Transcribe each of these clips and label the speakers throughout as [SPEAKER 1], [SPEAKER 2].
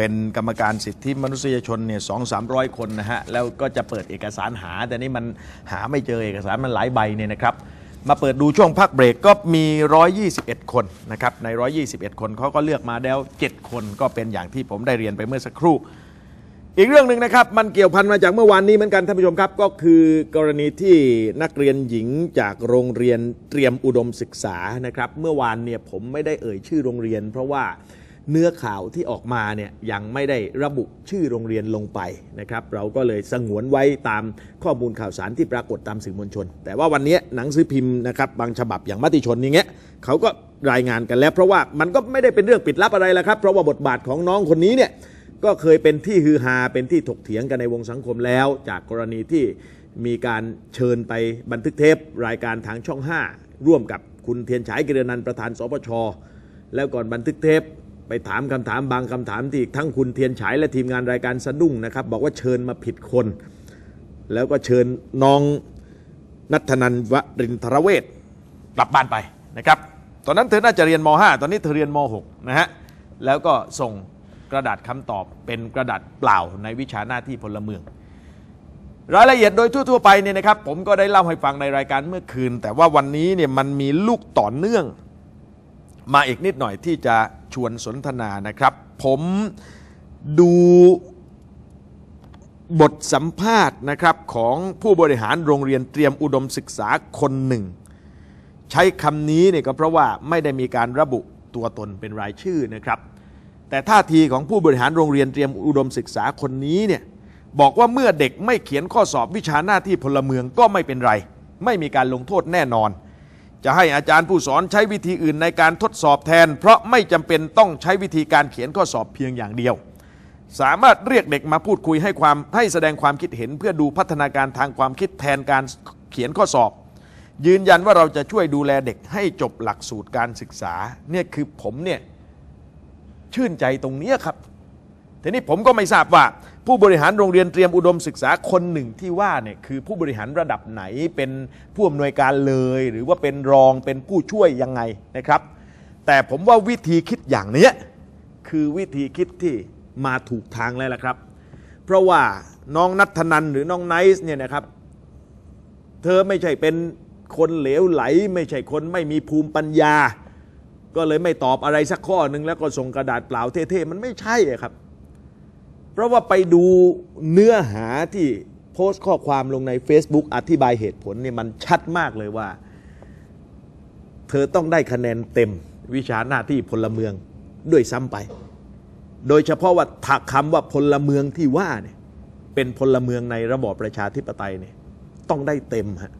[SPEAKER 1] เป็นกรรมการสิทธิมนุษยชนเนี่ยสองสามร้อยคนนะฮะแล้วก็จะเปิดเอกสารหา แต่นี่มันหาไม่เจอเอกสาร มันหลายใบเนี่ยนะครับมาเปิดดูช่วงพักเบรกก็มี 121 คนนะครับใน 121 คนเขาก็เลือกมาแล้ว 7 คนก็เป็นอย่างที่ผมได้เรียนไปเมื่อสักครู่ อีกเรื่องหนึ่งนะครับ มันเกี่ยวพันมาจากเมื่อวานนี้เหมือนกันท่านผู้ชมครับก็คือกรณีที่นักเรียนหญิงจากโรงเรียนเตรียมอุดมศึกษานะครับเมื่อวานเนี่ยผมไม่ได้เอ่ยชื่อโรงเรียน เพราะว่าเนื้อข่าวที่ออกมาเนี่ยยังไม่ได้ระบุชื่อโรงเรียนลงไปนะครับ เราก็เลยสงวนไว้ตามข้อมูลข่าวสารที่ปรากฏตามสื่อมวลชน แต่ว่าวันนี้หนังสือพิมพ์นะครับบางฉบับอย่างมติชนนี่เงี้ยเขาก็รายงานกันแล้ว เพราะว่ามันก็ไม่ได้เป็นเรื่องปิดลับอะไรแล้วครับ เพราะว่าบทบาทของน้องคนนี้เนี่ยก็เคยเป็นที่ฮือฮาเป็นที่ถกเถียงกันในวงสังคมแล้ว จากกรณีที่มีการเชิญไปบันทึกเทปรายการทางช่อง5ร่วมกับคุณเทียนฉายกิรนันประธานสปชแล้วก่อนบันทึกเทปไปถามคำถามบางคำถามที่ทั้งคุณเทียนฉายและทีมงานรายการสะดุ้งนะครับบอกว่าเชิญมาผิดคน แล้วก็เชิญน้องนัทนันวรินทรเวทกลับบ้านไปนะครับตอนนั้นเธอน่าจะเรียนม .5 ตอนนี้เธอเรียนม .6 นะฮะแล้วก็ส่งกระดาษคำตอบเป็นกระดาษเปล่าในวิชาหน้าที่พลเมือง รายละเอียดโดยทั่วๆไปเนี่ยนะครับผมก็ได้เล่าให้ฟังในรายการเมื่อคืน แต่ว่าวันนี้เนี่ยมันมีลูกต่อเนื่องมาอีกนิดหน่อยที่จะชวนสนทนานะครับ ผมดูบทสัมภาษณ์นะครับของผู้บริหารโรงเรียนเตรียมอุดมศึกษาคนหนึ่ง ใช้คำนี้เนี่ยก็เพราะว่าไม่ได้มีการระบุตัวตนเป็นรายชื่อนะครับแต่ท่าทีของผู้บริหารโรงเรียนเตรียมอุดมศึกษาคนนี้เนี่ยบอกว่าเมื่อเด็กไม่เขียนข้อสอบวิชาหน้าที่พลเมืองก็ไม่เป็นไร ไม่มีการลงโทษแน่นอนจะให้อาจารย์ผู้สอนใช้วิธีอื่นในการทดสอบแทน เพราะไม่จำเป็นต้องใช้วิธีการเขียนข้อสอบเพียงอย่างเดียว สามารถเรียกเด็กมาพูดคุยให้ความให้แสดงความคิดเห็นเพื่อดูพัฒนาการทางความคิดแทนการเขียนข้อสอบ ยืนยันว่าเราจะช่วยดูแลเด็กให้จบหลักสูตรการศึกษา เนี่ยคือผมเนี่ย ชื่นใจตรงนี้ครับทีนี้ผมก็ไม่ทราบว่าผู้บริหารโรงเรียนเตรียมอุดมศึกษาคนหนึ่งที่ว่าเนี่ยคือผู้บริหารระดับไหนเป็นผู้อำนวยการเลย หรือว่าเป็นรองเป็นผู้ช่วยยังไง นะครับ แต่ผมว่าวิธีคิดอย่างนี้คือวิธีคิดที่มาถูกทางเลยล่ะครับ เพราะว่าน้องนัทนันหรือน้องไนซ์เนี่ยนะครับเธอไม่ใช่เป็นคนเหลวไหล ไม่ใช่คนไม่มีภูมิปัญญา ก็เลยไม่ตอบอะไรสักข้อหนึ่งแล้วก็ส่งกระดาษเปล่าเท่ๆมันไม่ใช่ครับเพราะว่าไปดูเนื้อหาที่โพสต์ข้อความลงใน Facebook อธิบายเหตุผลเนี่ยมันชัดมากเลยว่า เธอต้องได้คะแนนเต็ม วิชาหน้าที่พลเมืองด้วยซ้ำไป โดยเฉพาะว่าถักคำว่าพลเมืองที่ว่าเนี่ยเป็นพลเมืองในระบอบประชาธิปไตยเนี่ยต้องได้เต็มฮะ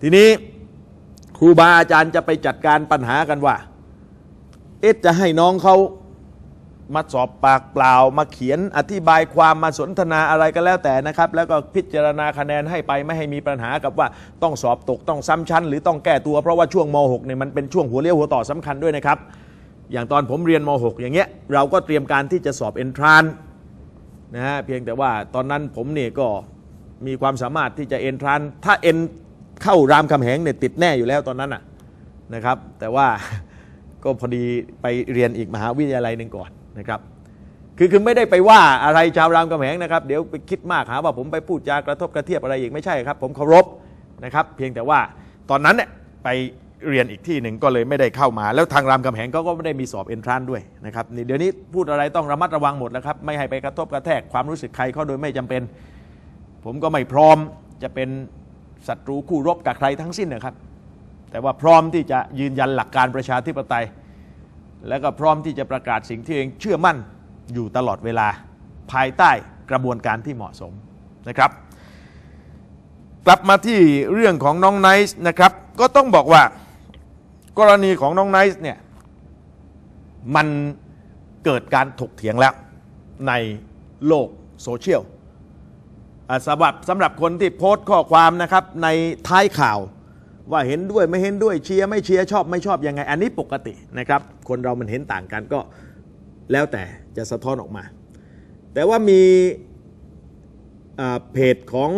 [SPEAKER 1] ทีนี้ครูบาอาจารย์จะไปจัดการปัญหากันว่า เอ๊ะจะให้น้องเขามาสอบปากเปล่ามาเขียนอธิบายความมาสนทนาอะไรก็แล้วแต่นะครับ แล้วก็พิจารณาคะแนนให้ไปไม่ให้มีปัญหากับว่าต้องสอบตกต้องซ้าชั้น หรือต้องแก้ตัวเพราะว่าช่วงม .6 เนี่ยมันเป็นช่วงหัวเลี้ยว หัวต่อสำคัญด้วยนะครับอย่างตอนผมเรียนม .6 อย่างเงี้ยเราก็เตรียมการที่จะสอบเอนทรานนะฮะเพียงแต่ว่าตอนนั้นผมเนี่ยก็มีความสามารถที่จะเอนทรานถ้าเอนเข้ารามคำแหงเนี่ยติดแน่อยู่แล้วตอนนั้นอ่ะนะครับแต่ว่าก็พอดีไปเรียนอีกมหาวิทยาลัยหนึ่งก่อนนะครับ คือคือไม่ได้ไปว่าอะไรชาวรามกะแหงนะครับเดี๋ยวไปคิดมากหาว่าผมไปพูดจากระทบกระเทียบอะไรอีก ไม่ใช่ครับ ผมเคารพนะครับเพียงแต่ว่าตอนนั้นเนี่ยไปเรียนอีกที่หนึ่งก็เลยไม่ได้เข้ามาแล้วทางรามกะแหงก็ก็ไม่ได้มีสอบเอนทรานด้วยนะครับเดี๋ยวนี้พูดอะไรต้องระมัดระวังหมดนะครับไม่ให้ไปกระทบกระแทกความรู้สึกใครเขาโดยไม่จำเป็น ผมก็ไม่พร้อมจะเป็นศัตรูคู่รบกับใครทั้งสิ้นนะครับแต่ว่าพร้อมที่จะยืนยันหลักการประชาธิปไตยและก็พร้อมที่จะประกาศสิ่งที่เองเชื่อมั่น อยู่ตลอดเวลาภายใต้กระบวนการที่เหมาะสมนะครับ กลับมาที่เรื่องของน้องไนซ์นะครับก็ต้องบอกว่ากรณีของน้องไนซ์เนี่ยมันเกิดการถกเถียงแล้วในโลกโซเชียลสำหรับสำหรับคนที่โพสต์ข้อความนะครับในท้ายข่าวว่าเห็นด้วยไม่เห็นด้วยเชียร์ไม่เชียร์ชอบไม่ชอบยังไง อันนี้ปกตินะครับ คนเรามันเห็นต่างกันก็แล้วแต่จะสะท้อนออกมา แต่ว่ามีเพจของ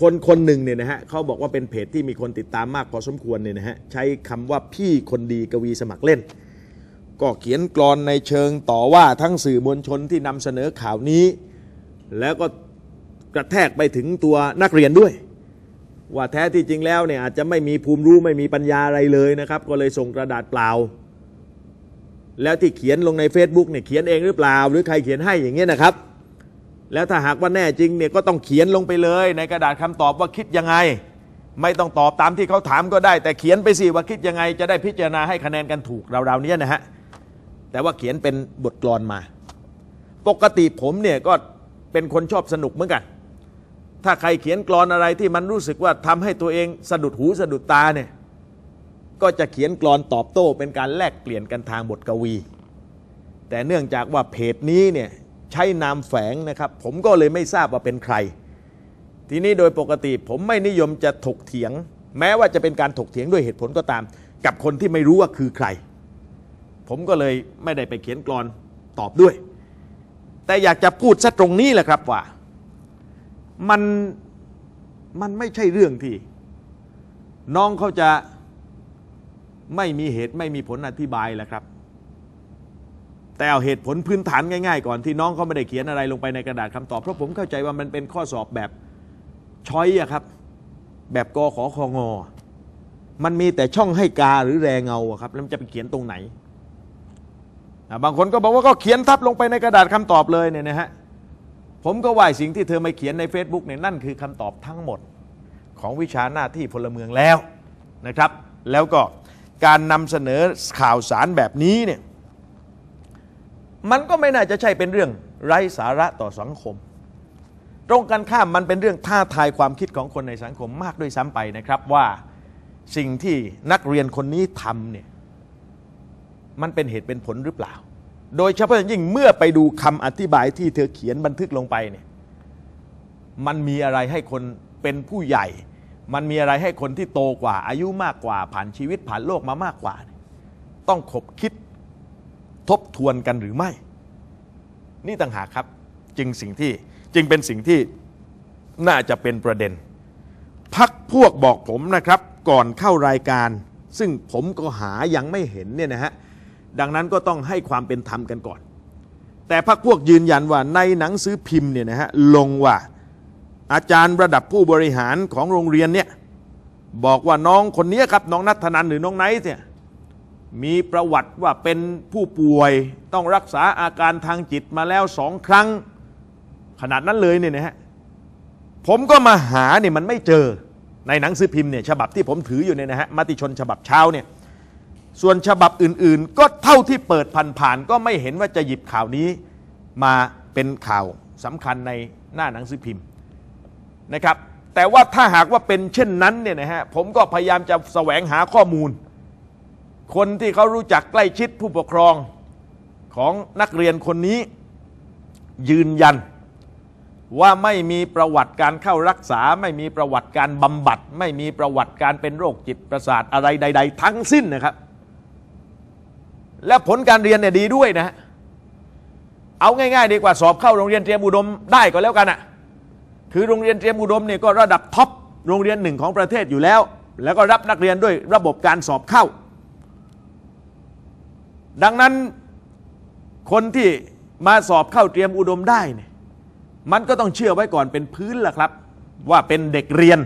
[SPEAKER 1] คนคนหนึ่งเนี่ยนะฮะเขาบอกว่าเป็นเพจที่มีคนติดตามมากพอสมควรเนี่ยนะฮะใช้คำว่าพี่คนดีกวีสมัครเล่น ก็เขียนกรอนในเชิงต่อว่าทั้งสื่อมวลชนที่นำเสนอข่าวนี้ แล้วก็กระแทกไปถึงตัวนักเรียนด้วยว่าแท้ที่จริงแล้วเนี่ยอาจจะไม่มีภูมิรู้ไม่มีปัญญาอะไรเลยนะครับ ก็เลยส่งกระดาษเปล่า แล้วที่เขียนลงใน Facebook เนี่ยเขียนเองหรือเปล่า หรือใครเขียนให้อย่างเงี้ยนะครับ แล้วถ้าหากว่าแน่จริงเนี่ยก็ต้องเขียนลงไปเลย ในกระดาษคำตอบว่าคิดยังไง ไม่ต้องตอบตามที่เขาถามก็ได้ แต่เขียนไปสิว่าคิดยังไงจะได้พิจารณาให้คะแนนกันถูกเราๆๆนี้นะฮะแต่ว่าเขียนเป็นบทกลอนมา ปกติผมเนี่ยก็เป็นคนชอบสนุกเหมือนกันถ้าใครเขียนกรอนอะไรที่มันรู้สึกว่าทำให้ตัวเองสะดุดหูสะดุดตาเนี่ยก็จะเขียนกรอนตอบโต้เป็นการแลกเปลี่ยนกันทางบทกวี แต่เนื่องจากว่าเพจนี้เนี่ยใช้นามแฝงนะครับ ผมก็เลยไม่ทราบว่าเป็นใครทีนี้โดยปกติผมไม่นิยมจะถกเถียง แม้ว่าจะเป็นการถกเถียงด้วยเหตุผลก็ตาม กับคนที่ไม่รู้ว่าคือใคร ผมก็เลยไม่ได้ไปเขียนกรอนตอบด้วย แต่อยากจะพูดซะตรงนี้แหละครับว่ามันมันไม่ใช่เรื่องที่ น้องเขาจะไม่มีเหตุไม่มีผลอธิบายแหละครับ แต่เอาเหตุผลพื้นฐานง่ายๆ ก่อน ที่น้องเขาไม่ได้เขียนอะไรลงไปในกระดาษคำตอบ เพราะผมเข้าใจว่ามันเป็นข้อสอบแบบช้อยอะครับ แบบกอขอคองอมันมีแต่ช่องให้กาหรือแรงเงาครับ แล้วมันจะไปเขียนตรงไหนบางคนก็บอกว่าก็เขียนทับลงไปในกระดาษคำตอบเลยเนี่ยนะฮะผมก็ว่าสิ่งที่เธอมาเขียนใน Facebook เนี่ยนั่นคือคำตอบทั้งหมดของวิชาหน้าที่พลเมืองแล้วนะครับ แล้วก็การนำเสนอ ข่าวสารแบบนี้เนี่ยมันก็ไม่น่าจะใช่เป็นเรื่องไร้สาระต่อสังคม ตรงกันข้ามมันเป็นเรื่องท้าทายความคิดของคนในสังคมมากด้วยซ้ำไปนะครับ ว่าสิ่งที่นักเรียนคนนี้ทำเนี่ยมันเป็นเหตุเป็นผลหรือเปล่าโดยเฉพาะอย่างยิ่งเมื่อไปดูคำอธิบายที่เธอเขียนบันทึกลงไปเนี่ย มันมีอะไรให้คนเป็นผู้ใหญ่ มันมีอะไรให้คนที่โตกว่าอายุมากกว่า ผ่านชีวิตผ่านโลกมามากกว่า ต้องขบคิดทบทวนกันหรือไม่ นี่ต่างหากครับจึงสิ่งที่จึงเป็นสิ่งที่น่าจะเป็นประเด็น พักพวกบอกผมนะครับ ก่อนเข้ารายการ ซึ่งผมก็หายังไม่เห็นเนี่ยนะฮะดังนั้นก็ต้องให้ความเป็นธรรมกันก่อน แต่พรรคพวกยืนยันว่าในหนังสือพิมพ์เนี่ยนะฮะลงว่าอาจารย์ระดับผู้บริหารของโรงเรียนเนี่ยบอกว่าน้องคนนี้ครับน้องนัทธนันหรือน้องไนท์เนี่ยมีประวัติว่าเป็นผู้ป่วยต้องรักษาอาการทางจิตมาแล้วสองครั้งขนาดนั้นเลยเนี่ยนะฮะผมก็มาหาเนี่ยมันไม่เจอในหนังสือพิมพ์เนี่ยฉบับที่ผมถืออยู่เนี่ยนะฮะมติชนฉบับเช้าเนี่ยส่วนฉบับอื่นๆ ก็เท่าที่เปิดผ่านๆก็ไม่เห็นว่าจะหยิบข่าวนี้มาเป็นข่าวสำคัญในหน้าหนังสือพิมพ์นะครับแต่ว่าถ้าหากว่าเป็นเช่นนั้นเนี่ยนะฮะผมก็พยายามจะแสวงหาข้อมูล คนที่เขารู้จักใกล้ชิดผู้ปกครองของนักเรียนคนนี้ยืนยันว่าไม่มีประวัติการเข้ารักษาไม่มีประวัติการบำบัด ไม่มีประวัติการเป็นโรคจิตประสาทอะไรใด ๆ ทั้งสิ้นนะครับและ ผลการเรียนเนี่ยดีด้วยนะ เอาง่าย ๆ ดีกว่าสอบเข้าโรงเรียนเตรียมอุดมได้ก็แล้วกันอะ่ะคือโรงเรียนเตรียมอุดมเนี่ยก็ระดับท็อปโรงเรียนหนึ่งของประเทศอยู่แล้ว แล้วก็รับนักเรียนด้วยระบบการสอบเข้า ดังนั้นคนที่มาสอบเข้าเตรียมอุดมได้เนี่ย มันก็ต้องเชื่อไว้ก่อนเป็นพื้นล่ะครับ ว่าเป็นเด็กเรียน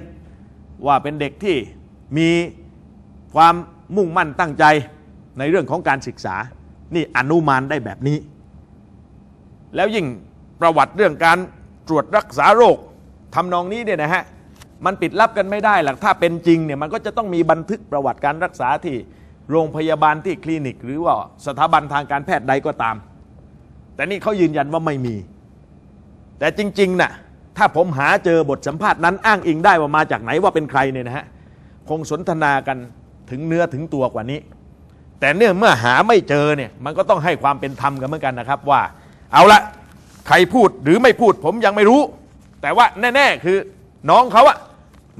[SPEAKER 1] ว่าเป็นเด็กที่มีความมุ่งมั่นตั้งใจในเรื่องของการศึกษา นี่อนุมานได้แบบนี้ แล้วยิ่งประวัติเรื่องการตรวจรักษาโรคทำนองนี้เนี่ยนะฮะ มันปิดลับกันไม่ได้หรอก ถ้าเป็นจริงเนี่ยมันก็จะต้องมีบันทึกประวัติการรักษาที่โรงพยาบาลที่คลินิกหรือว่าสถาบันทางการแพทย์ใดก็ตาม แต่นี่เขายืนยันว่าไม่มี แต่จริงๆนะ่ะถ้าผมหาเจอบทสัมภาษณ์นั้นอ้างอิงได้ว่ามาจากไหนว่าเป็นใครเนี่ยนะฮะ คงสนทนากันถึงเนื้อถึงตัวกว่านี้แต่เนื่องเมื่อหาไม่เจอเนี่ยมันก็ต้องให้ความเป็นธรรมกันเหมือนกันนะครับ ว่าเอาละใครพูดหรือไม่พูดผมยังไม่รู้ แต่ว่าแน่ๆคือน้องเขาอะ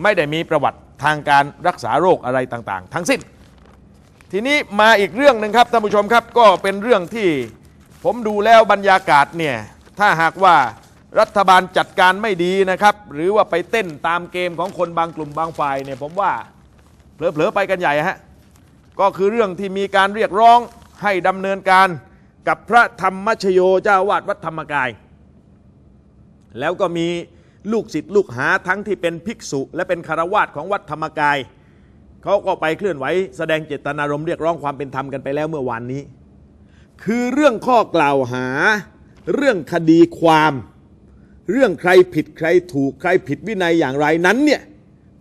[SPEAKER 1] ไม่ได้มีประวัติทางการรักษาโรคอะไรต่างๆ ทั้งสิ้น ทีนี้มาอีกเรื่องหนึ่งครับท่านผู้ชมครับก็เป็นเรื่องที่ผมดูแล้วบรรยากาศเนี่ย ถ้าหากว่ารัฐบาลจัดการไม่ดีนะครับหรือว่าไปเต้นตามเกมของคนบางกลุ่มบางฝ่ายเนี่ยผมว่าเผลอๆไปกันใหญ่ฮะก็คือเรื่องที่มีการเรียกร้องให้ดำเนินการกับพระธรรมชโยเจ้าวาดวัดธรรมกาย แล้วก็มีลูกศิษย์ลูกหาทั้งที่เป็นภิกษุและเป็นคารวาสของวัดธรรมกาย เขาก็ไปเคลื่อนไหวแสดงเจตนารมณ์เรียกร้องความเป็นธรรมกันไปแล้วเมื่อวานนี้ คือเรื่องข้อกล่าวหาเรื่องคดีความ เรื่องใครผิดใครถูกใครผิดวินัยอย่างไรนั้นเนี่ย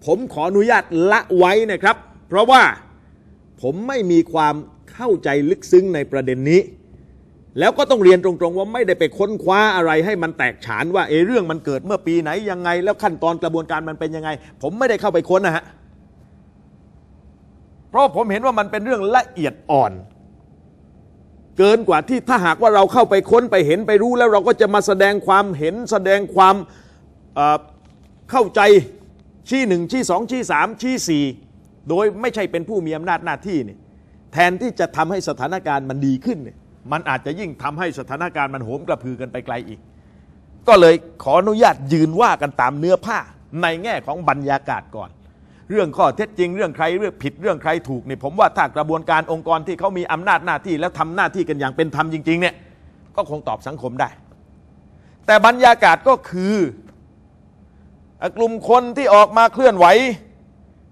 [SPEAKER 1] ผมขออนุญาตละไว้นะครับ เพราะว่าผมไม่มีความเข้าใจลึกซึ้งในประเด็นนี้ แล้วก็ต้องเรียนตรงๆว่าไม่ได้ไปค้นคว้าอะไรให้มันแตกฉานว่าเอเรื่องมันเกิดเมื่อปีไหนยังไงแล้วขั้นตอนกระบวนการมันเป็นยังไง ผมไม่ได้เข้าไปค้นนะฮะเพราะผมเห็นว่ามันเป็นเรื่องละเอียดอ่อน เกินกว่าที่ถ้าหากว่าเราเข้าไปค้นไปเห็นไปรู้ แล้วเราก็จะมาแสดงความเห็นแสดงความเข้าใจชี้หนึ่งชี้สองชี้สามชี้สี่โดยไม่ใช่เป็นผู้มีอำนาจหน้าที่นี่แทนที่จะทำให้สถานการณ์มันดีขึ้นเนี่ยมันอาจจะยิ่งทำให้สถานการณ์มันโหมกระพือกันไปไกลอีก ก็เลยขออนุญาตยืนว่ากันตามเนื้อผ้าในแง่ของบรรยากาศก่อน เรื่องข้อเท็จจริง เรื่องใครเรื่องผิดเรื่องใครถูกเนี่ยผมว่าถ้ากระบวนการองค์กรที่เขามีอำนาจหน้าที่แล้วทำาหน้าที่กันอย่างเป็นธรรมจริงๆเนี่ยก็คงตอบสังคมได้ แต่บรรยากาศก็คือ กลุ่มคนที่ออกมาเคลื่อนไหว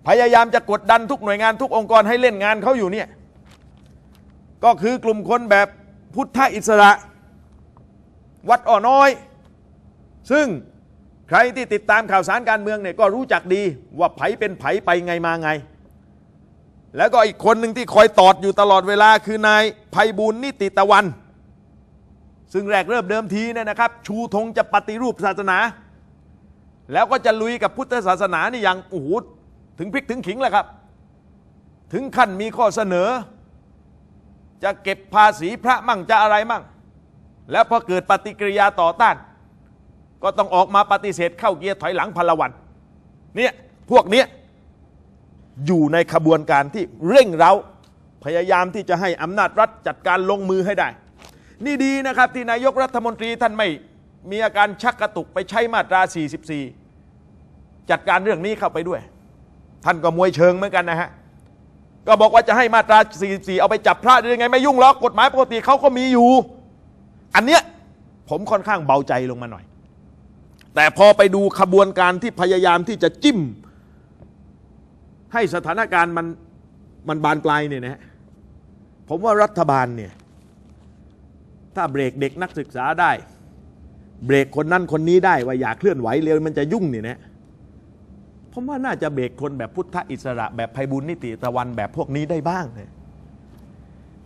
[SPEAKER 1] พยายามจะกดดันทุกหน่วยงานทุกองค์กรให้เล่นงานเขาอยู่เนี่ย ก็คือกลุ่มคนแบบพุทธอิสระ วัดอ่อน้อย ซึ่งใครที่ติดตามข่าวสารการเมืองเนี่ยก็รู้จักดีว่าไผเป็นไผไปไงมาไง แล้วก็อีกคนหนึ่งที่คอยตอดอยู่ตลอดเวลาคือนายภัยบุญนิติตะวัน ซึ่งแรกเริ่มเดิมทีเนี่ยนะครับ ชูธงจะปฏิรูปศาสนา แล้วก็จะลุยกับพุทธศาสนานี่อย่างโอ้โหถึงพริกถึงขิงแหละครับ ถึงขั้นมีข้อเสนอ จะเก็บภาษีพระมั่งจะอะไรมั่ง แล้วพอเกิดปฏิกิริยาต่อต้าน ก็ต้องออกมาปฏิเสธเข้าเกียร์ถอยหลังพลวันเนี่ยพวกเนี้ยอยู่ในขบวนการที่เร่งเร้า พยายามที่จะให้อำนาจรัฐจัดการลงมือให้ได้ นี่ดีนะครับที่นายกรัฐมนตรีท่านไม่ มีอาการชักกระตุกไปใช้มาตรา44 จัดการเรื่องนี้เข้าไปด้วยท่านก็มวยเชิงเหมือนกันนะฮะ ก็บอกว่าจะให้มาตรา 44 เอาไปจับพระ ได้ยังไงไม่ยุ่งหรอก กฎหมายปกติเขาก็มีอยู่ อันเนี้ยผมค่อนข้างเบาใจลงมาหน่อย แต่พอไปดูขบวนการที่พยายามที่จะจิ้ม ให้สถานการณ์มันมันบานปลายเนี่ยนะผมว่ารัฐบาลเนี่ย ถ้าเบรกเด็กนักศึกษาได้ เบรกคนนั่นคนนี้ได้ว่าอยากเคลื่อนไหวเร็วมันจะยุ่งเนี่ยนะผมว่าน่าจะเบรกคนแบบพุทธอิสระแบบไพบุญนิติตะวันแบบพวกนี้ได้บ้าง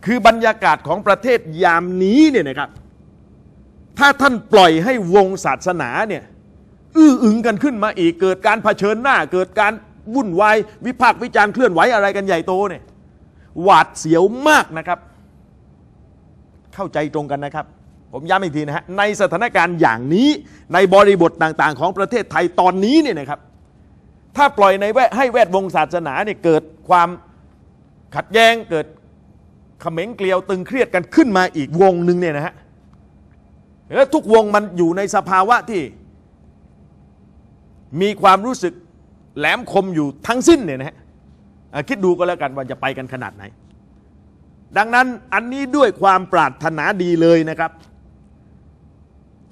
[SPEAKER 1] คือบรรยากาศของประเทศยามนี้เนี่ยนะครับ ถ้าท่านปล่อยให้วงศาสนาเนี่ยอื้ออึงกันขึ้นมาอีกเกิดการเผชิญหน้า เกิดการวุ่นวาย วิพากษ์วิจารณ์เคลื่อนไหวอะไรกันใหญ่โตเนี่ยหวาดเสียวมากนะครับเข้าใจตรงกันนะครับ ผมย้ำอีกทีนะฮะในสถานการณ์อย่างนี้ในบริบทต่าง ๆ ของประเทศไทยตอนนี้เนี่ยนะครับถ้าปล่อยในแวดให้แวดวงศาสนาเนี่ยเกิดความขัดแย้งเกิดขม็งเกลียวตึงเครียดกันขึ้นมาอีกวงหนึ่งเนี่ยนะฮะแล้วทุกวงมันอยู่ในสภาวะที่มีความรู้สึกแหลมคมอยู่ทั้งสิ้นเนี่ยนะฮะคิดดูก็แล้วกันว่าจะไปกันขนาดไหน ดังนั้นอันนี้ด้วยความปรารถนาดีเลยนะครับ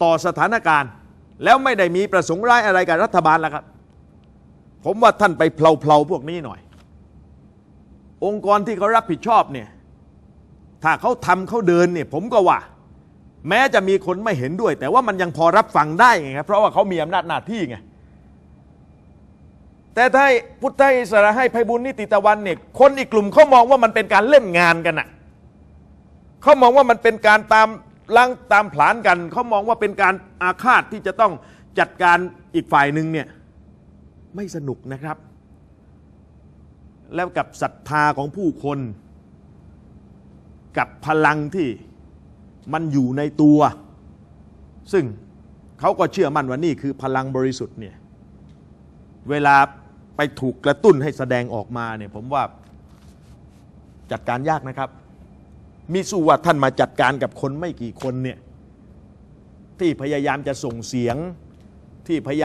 [SPEAKER 1] ต่อสถานการณ์ แล้วไม่ได้มีประสงค์ร้ายอะไรกับรัฐบาลแล้วครับผมว่าท่านไปเพลาๆพวกนี้หน่อย องค์กรที่เขารับผิดชอบเนี่ยถ้าเขาทำเขาเดินเนี่ยผมก็ว่า แม้จะมีคนไม่เห็นด้วย แต่ว่ามันยังพอรับฟังได้ไงครับเพราะว่าเขามีอำนาจหน้าที่ไงแต่ถ้าพุทธอิสระให้ภัยบุญนิติตะวันเนี่ยคนอีกกลุ่มเขามองว่ามันเป็นการเล่นงานกันอะเขามองว่ามันเป็นการตามล้างตามผลานกันเขามองว่าเป็นการอาฆาตที่จะต้องจัดการอีกฝ่ายหนึ่งเนี่ยไม่สนุกนะครับ แล้วกับศรัทธาของผู้คน กับพลังที่มันอยู่ในตัว ซึ่งเขาก็เชื่อมั่นว่านี่คือพลังบริสุทธิ์เนี่ย เวลาไปถูกกระตุ้นให้แสดงออกมาเนี่ย ผมว่าจัดการยากนะครับ มีสู้ว่าท่านมาจัดการกับคนไม่กี่คนเนี่ย ที่พยายามจะส่งเสียงที่พยายาม